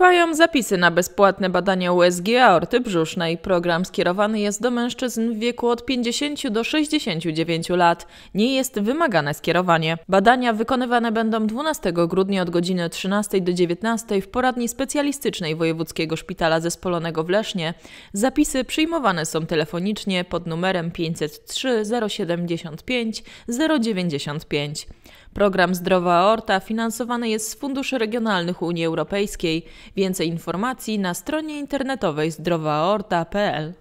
Trwają zapisy na bezpłatne badania USG aorty brzusznej. Program skierowany jest do mężczyzn w wieku od 50 do 69 lat. Nie jest wymagane skierowanie. Badania wykonywane będą 12 grudnia od godziny 13 do 19 w poradni specjalistycznej Wojewódzkiego Szpitala Zespolonego w Lesznie. Zapisy przyjmowane są telefonicznie pod numerem 503 075 095. Program Zdrowa Aorta finansowany jest z funduszy regionalnych Unii Europejskiej. Więcej informacji na stronie internetowej zdrowaorta.pl.